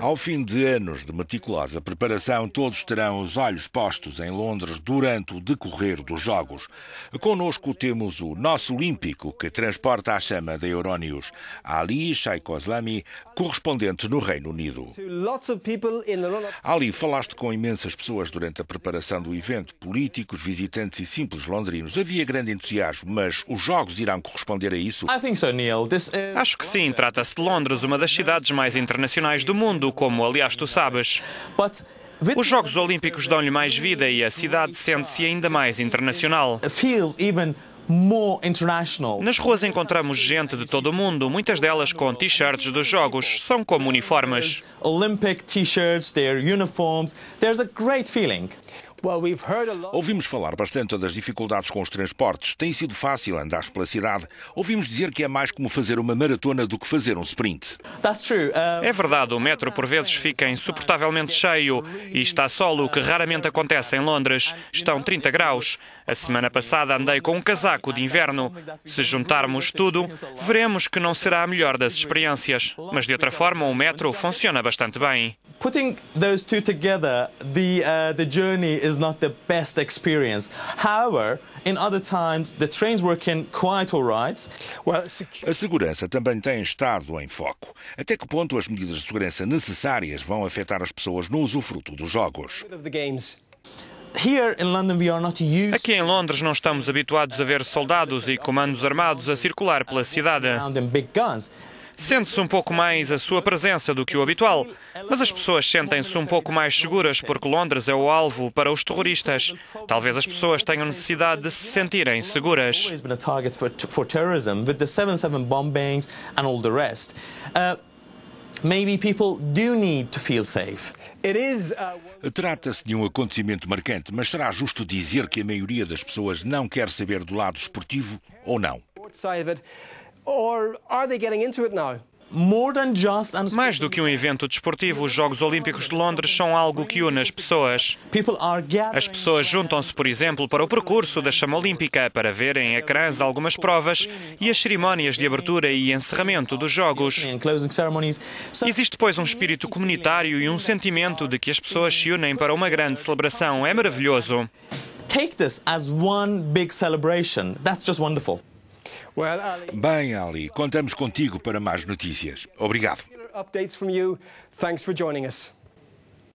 Ao fim de anos de meticulosa preparação, todos terão os olhos postos em Londres durante o decorrer dos Jogos. Conosco temos o nosso Olímpico, que transporta a chama da Euronews, Ali Shaikoslami, correspondente no Reino Unido. Ali, falaste com imensas pessoas durante a preparação do evento, políticos, visitantes e simples londrinos. Havia grande entusiasmo, mas os Jogos irão corresponder a isso? Acho que sim. Trata-se de Londres, uma das cidades mais internacionais do mundo, como aliás tu sabes. Os Jogos Olímpicos dão-lhe mais vida e a cidade sente-se ainda mais internacional. Nas ruas encontramos gente de todo o mundo, muitas delas com t-shirts dos jogos, são como uniformes. Olympic t-shirts, their uniforms. There's a great feeling. Ouvimos falar bastante das dificuldades com os transportes. Tem sido fácil andar pela cidade. Ouvimos dizer que é mais como fazer uma maratona do que fazer um sprint. É verdade, o metro por vezes fica insuportavelmente cheio e está solo, o que raramente acontece em Londres. Estão 30 graus. A semana passada andei com um casaco de inverno. Se juntarmos tudo, veremos que não será a melhor das experiências, mas de outra forma o metro funciona bastante bem. Putting those two together, the uh, the journey is not the best experience. However, in other times the trains working quite all right. Well, a segurança também tem estado em foco. Até que ponto as medidas de segurança necessárias vão afetar as pessoas no usufruto dos jogos? Aqui em Londres não estamos habituados a ver soldados e comandos armados a circular pela cidade. Sente-se um pouco mais a sua presença do que o habitual, mas as pessoas sentem-se um pouco mais seguras porque Londres é o alvo para os terroristas. Talvez as pessoas tenham necessidade de se sentirem seguras. Maybe people do need to feel safe. Uh, Trata-se de um acontecimento marcante, mas será justo dizer que a maioria das pessoas não quer saber do lado esportivo ou não? Or are they getting into it now? Mais do que um evento desportivo, os Jogos Olímpicos de Londres são algo que une as pessoas. As pessoas juntam-se, por exemplo, para o percurso da chama olímpica, para verem ecrãs algumas provas e as cerimónias de abertura e encerramento dos Jogos. Existe, pois, um espírito comunitário e um sentimento de que as pessoas se unem para uma grande celebração. É maravilhoso. Take this as one big celebration. That's just wonderful. Bem, Ali, contamos contigo para mais notícias. Obrigado.